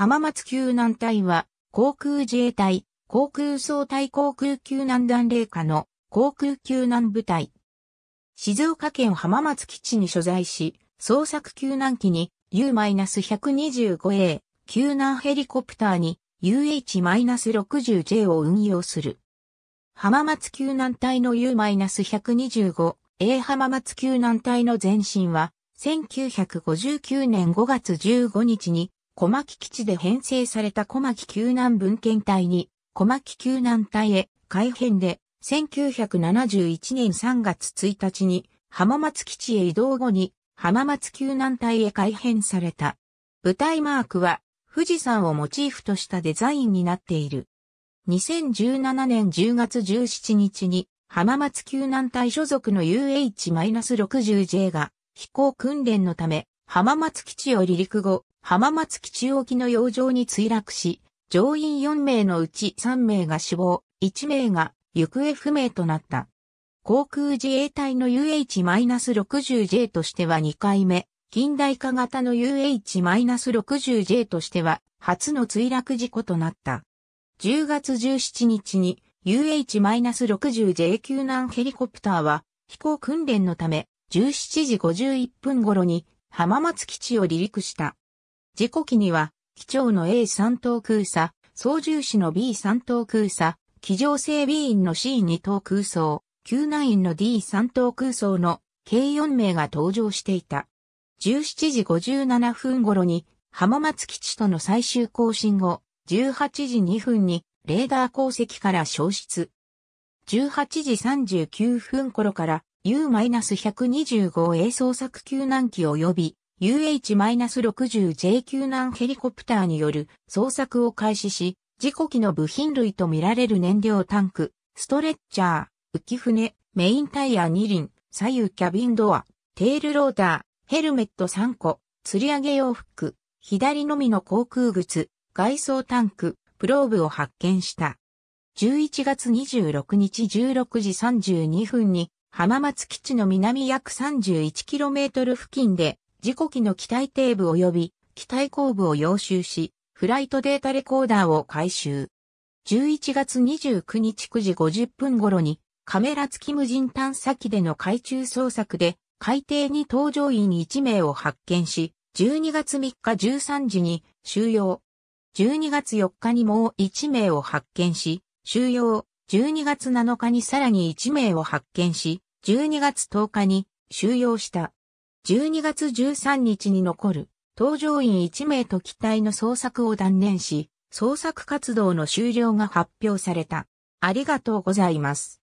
浜松救難隊は、航空自衛隊、航空総隊航空救難団霊下の航空救難部隊。静岡県浜松基地に所在し、捜索救難機に U-125A 救難ヘリコプターに UH-60J を運用する。浜松救難隊の U-125A 浜松救難隊の前身は1959年5月15日に小牧基地で編成された小牧救難文献隊に、小牧救難隊へ改編で、1971年3月1日に浜松基地へ移動後に浜松救難隊へ改編された。舞台マークは富士山をモチーフとしたデザインになっている。2017年10月17日に浜松救難隊所属の UH-60J が飛行訓練のため浜松基地を離陸後、浜松基地沖の洋上に墜落し、乗員4名のうち3名が死亡、1名が行方不明となった。航空自衛隊の UH-60J としては2回目、近代化型の UH-60J としては初の墜落事故となった。10月17日に UH-60J 救難ヘリコプターは飛行訓練のため17時51分頃に浜松基地を離陸した。事故機には、機長の A3 等空佐、操縦士の B3 等空佐、機上整備員の C2 等空層、救難員の D3 等空層の計4名が搭乗していた。17時57分頃に浜松基地との最終更新後、18時2分にレーダー鉱石から消失。18時39分頃から U-125A 捜索救難機及び UH-60J 救難ヘリコプターによる捜索を開始し、事故機の部品類とみられる燃料タンク、ストレッチャー、浮き船、メインタイヤ2輪、左右キャビンドア、テールローター、ヘルメット3個、吊り上げ洋服、左のみの航空靴、外装タンク、プローブを発見した。11月26日16時32分に浜松基地の南約 31km 付近で、事故機の機体底部及び機体後部を要収し、フライトデータレコーダーを回収。11月29日9時50分頃に、カメラ付き無人探査機での海中捜索で、海底に搭乗員1名を発見し、12月3日13時に収容。12月4日にもう1名を発見し、収容。12月7日にさらに1名を発見し、12月10日に収容した。12月13日に残る搭乗員1名と機体の捜索を断念し、捜索活動の終了が発表された。ありがとうございます。